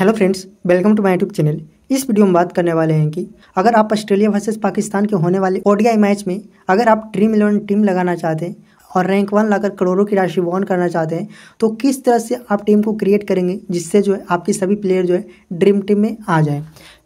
hello friends welcome to my YouTube channel इस video में बात करने वाले हैं कि अगर आप ऑस्ट्रेलिया वर्सेस पाकिस्तान के होने वाले ओडीआई मैच में अगर आप ड्रीम इलेवन टीम लगाना चाहते हैं और रैंक वन लाकर करोड़ों की राशि वॉन करना चाहते हैं तो किस तरह से आप टीम को क्रिएट करेंगे जिससे जो है आपके सभी प्लेयर जो है ड्रीम टीम में आ जाएँ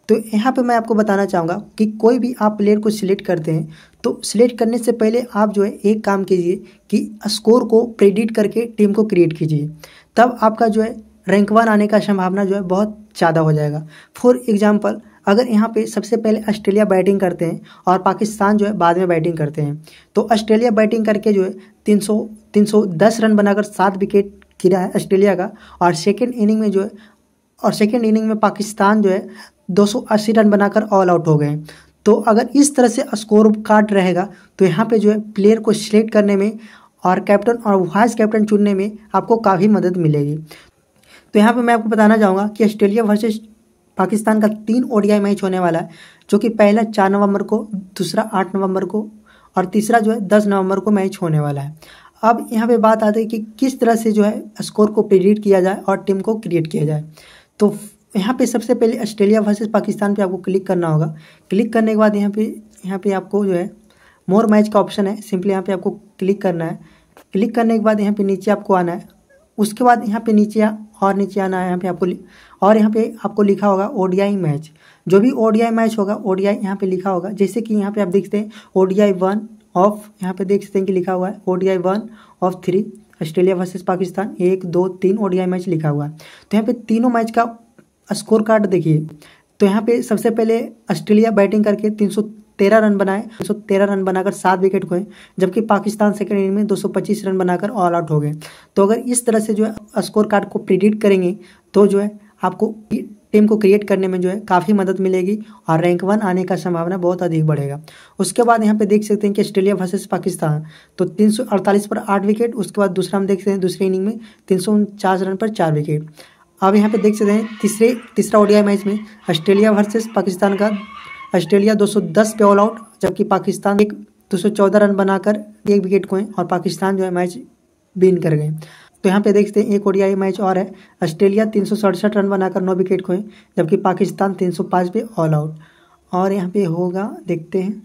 तो यहाँ पे मैं आपको बताना चाहूँगा कि कोई भी आप प्लेयर को सिलेक्ट करते हैं तो सिलेक्ट करने से पहले आप जो है एक काम कीजिए कि स्कोर को प्रेडिट करके टीम को क्रिएट कीजिए तब आपका जो है रैंक वन आने का संभावना जो है बहुत ज़्यादा हो जाएगा फॉर एग्जाम्पल अगर यहाँ पे सबसे पहले ऑस्ट्रेलिया बैटिंग करते हैं और पाकिस्तान जो है बाद में बैटिंग करते हैं तो ऑस्ट्रेलिया बैटिंग करके जो है तीन सौ तीन सौ दस रन बनाकर सात विकेट गिरा है ऑस्ट्रेलिया का और सेकेंड इनिंग में जो है और सेकेंड इनिंग में पाकिस्तान जो है दो सौ अस्सी रन बनाकर ऑल आउट हो गए तो अगर इस तरह से स्कोर कार्ड रहेगा तो यहाँ पर जो है प्लेयर को सिलेक्ट करने में और कैप्टन और वाइस कैप्टन चुनने में आपको काफ़ी मदद मिलेगी तो यहाँ पे मैं आपको बताना चाहूँगा कि ऑस्ट्रेलिया वर्सेज पाकिस्तान का तीन ओडीआई मैच होने वाला है जो कि पहला चार नवंबर को दूसरा आठ नवंबर को और तीसरा जो है दस नवंबर को मैच होने वाला है अब यहाँ पे बात आती है कि किस तरह से जो है स्कोर को प्रेडिक्ट किया जाए और टीम को क्रिएट किया जाए तो यहाँ पे सबसे पहले ऑस्ट्रेलिया वर्सेस पाकिस्तान पे आपको क्लिक करना होगा क्लिक करने के बाद यहाँ पे यहाँ पे आपको जो है मोर मैच का ऑप्शन है सिंपली यहाँ पे आपको क्लिक करना है क्लिक करने के बाद यहाँ पे नीचे आपको आना है उसके बाद यहाँ पे नीचे आ, और नीचे आना है यहाँ पे आपको और यहाँ पे आपको लिखा होगा ओडीआई मैच जो भी ओडीआई मैच होगा ओडीआई यहाँ पे लिखा होगा जैसे कि यहाँ पे आप देखते हैं ओडीआई वन ऑफ यहाँ पे देख सकते हैं कि लिखा हुआ है ODI one of three Australia versus Pakistan एक दो तीन ओडीआई मैच लिखा हुआ है तो यहाँ पे तीनों मैच का स्कोर कार्ड देखिए तो यहाँ पे सबसे पहले ऑस्ट्रेलिया बैटिंग करके तीन तेरह रन बनाए दो तेरह रन बनाकर सात विकेट खोए जबकि पाकिस्तान सेकेंड इनिंग में 225 रन बनाकर ऑल आउट हो गए तो अगर इस तरह से जो है स्कोर कार्ड को प्रिडिक्ट करेंगे तो जो है आपको टीम को क्रिएट करने में जो है काफ़ी मदद मिलेगी और रैंक वन आने का संभावना बहुत अधिक बढ़ेगा उसके बाद यहाँ पे देख सकते हैं कि ऑस्ट्रेलिया वर्सेस पाकिस्तान तो 348 पर आठ विकेट उसके बाद दूसरा हम देख सकते हैं दूसरी इनिंग में तीन रन पर चार विकेट अब यहाँ पे देख सकते हैं तीसरे तीसरा ओडिया मैच में ऑस्ट्रेलिया वर्सेज पाकिस्तान का ऑस्ट्रेलिया 210 पे ऑल आउट जबकि पाकिस्तान एक 214 रन बनाकर एक विकेट खोएं और पाकिस्तान जो है मैच बीन कर गए तो यहाँ पे देखते हैं एक ओडियाई मैच और है ऑस्ट्रेलिया तीन रन बनाकर नौ विकेट खोएं जबकि पाकिस्तान पाँच पे ऑल आउट और यहाँ पे होगा देखते हैं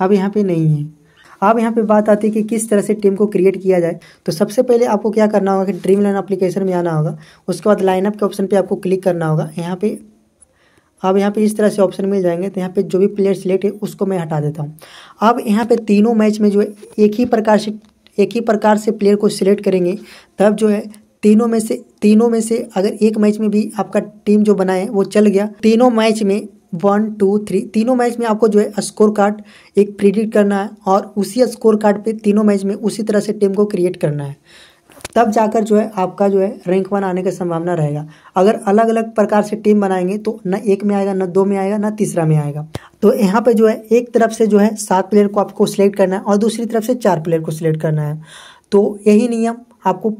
अब यहाँ पे नहीं है अब यहाँ पे बात आती है कि किस तरह से टीम को क्रिएट किया जाए तो सबसे पहले आपको क्या करना होगा कि ड्रीम लाइन अप्लीकेशन में आना होगा उसके बाद लाइनअप के ऑप्शन पे आपको क्लिक करना होगा यहाँ पे अब यहाँ पे इस तरह से ऑप्शन मिल जाएंगे तो यहाँ पे जो भी प्लेयर सिलेक्ट है उसको मैं हटा देता हूँ अब यहाँ पे तीनों मैच में जो है एक ही प्रकार से एक ही प्रकार से प्लेयर को सिलेक्ट करेंगे तब जो है तीनों में से तीनों में से अगर एक मैच में भी आपका टीम जो बनाए वो चल गया तीनों मैच में वन टू थ्री तीनों मैच में आपको जो है स्कोर कार्ड एक प्रिडिक्ट करना है और उसी स्कोर कार्ड पे तीनों मैच में उसी तरह से टीम को क्रिएट करना है तब जाकर जो है आपका जो है रैंक वन आने का संभावना रहेगा अगर अलग अलग प्रकार से टीम बनाएंगे तो न एक में आएगा न दो में आएगा न तीसरा में आएगा तो यहाँ पर जो है एक तरफ से जो है सात प्लेयर को आपको सिलेक्ट करना है और दूसरी तरफ से चार प्लेयर को सिलेक्ट करना है तो यही नियम आपको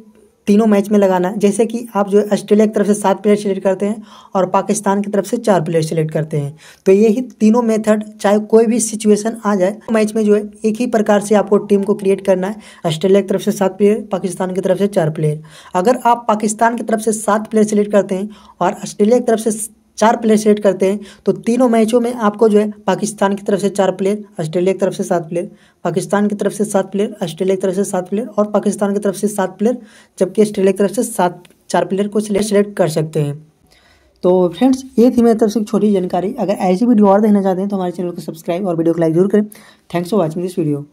तीनों मैच में लगाना है जैसे कि आप जो ऑस्ट्रेलिया की तरफ से सात प्लेयर सेलेक्ट करते हैं और पाकिस्तान की तरफ से चार प्लेयर सेलेक्ट करते हैं तो यही तीनों मेथड चाहे कोई भी सिचुएशन आ जाए मैच में जो है एक ही प्रकार से आपको टीम को क्रिएट करना है ऑस्ट्रेलिया की तरफ से सात प्लेयर पाकिस्तान की तरफ से चार प्लेयर अगर आप पाकिस्तान की तरफ से सात प्लेयर सेलेक्ट करते हैं और ऑस्ट्रेलिया की तरफ से चार प्लेयर सेलेक्ट करते हैं तो तीनों मैचों में आपको जो है पाकिस्तान की तरफ से चार प्लेयर ऑस्ट्रेलिया की तरफ से सात प्लेयर पाकिस्तान की तरफ से सात प्लेयर ऑस्ट्रेलिया की तरफ से सात प्लेयर और पाकिस्तान की तरफ से सात प्लेयर जबकि ऑस्ट्रेलिया की तरफ से सात चार प्लेयर को सिलेक्ट कर सकते हैं तो फ्रेंड्स ये थी मेरी तरफ से छोटी जानकारी अगर ऐसी वीडियो और देखना चाहते हैं तो हमारे चैनल को सब्सक्राइब और वीडियो को लाइक जरूर करें thanks for watching this video